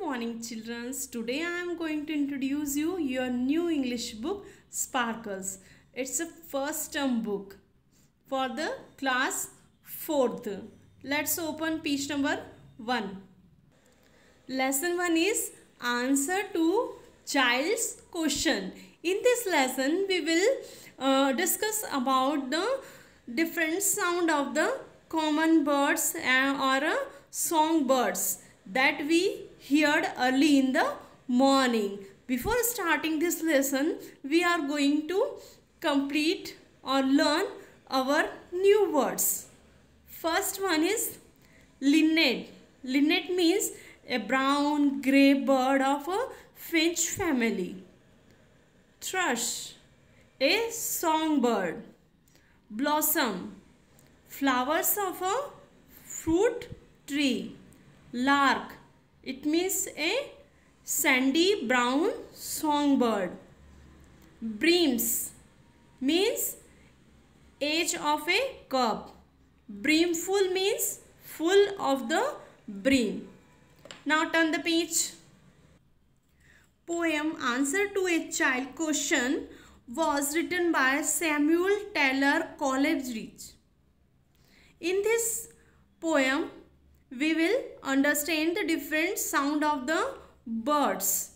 morning children. Today I am going to introduce you your new English book Sparkles. It's a first term book for the class 4th. Let's open page number 1. Lesson 1 is answer to child's question. In this lesson we will uh, discuss about the different sound of the common birds and, uh, or uh, birds that we heard early in the morning. Before starting this lesson, we are going to complete or learn our new words. First one is linnet. Linnet means a brown grey bird of a finch family. Thrush, a songbird. Blossom, flowers of a fruit tree lark it means a sandy brown songbird breams means age of a cup brimful means full of the brim now turn the page poem answer to a child question was written by samuel taylor coleridge in this poem we will understand the different sound of the birds.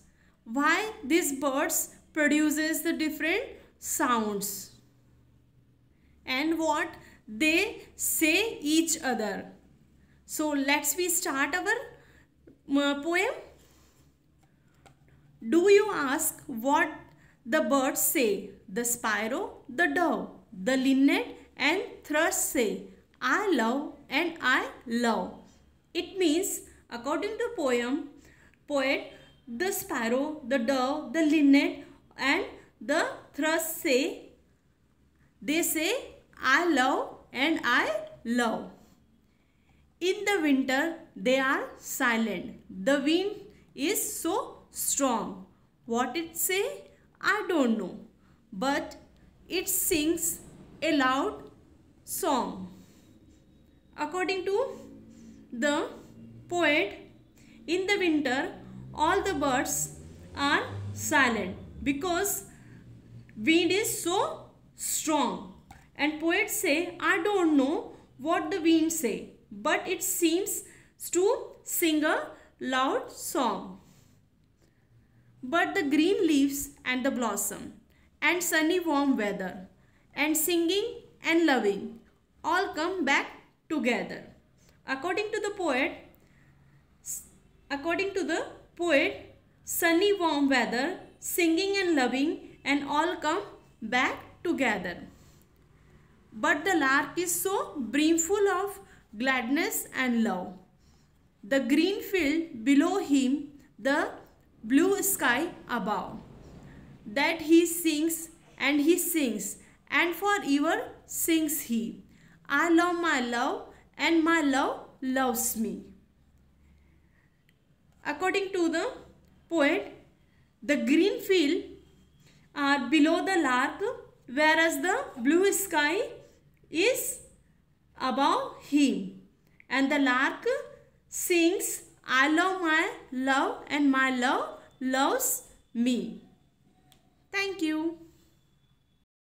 Why these birds produces the different sounds and what they say each other. So let's we start our uh, poem. Do you ask what the birds say? The sparrow, the dove, the linnet and thrush say, I love and I love. It means, according to poem, poet, the sparrow, the dove, the linnet and the thrush say, they say, I love and I love. In the winter, they are silent. The wind is so strong. What it say? I don't know. But it sings a loud song. According to the poet, in the winter all the birds are silent because wind is so strong. And poets say, I don't know what the wind say, but it seems to sing a loud song. But the green leaves and the blossom and sunny warm weather and singing and loving all come back together. According to the poet, according to the poet, sunny warm weather, singing and loving and all come back together. But the lark is so brimful of gladness and love. The green field below him, the blue sky above. That he sings and he sings and for ever sings he. I love my love and my love loves me. According to the poet, the green field are below the lark whereas the blue sky is above him and the lark sings I love my love and my love loves me. Thank you.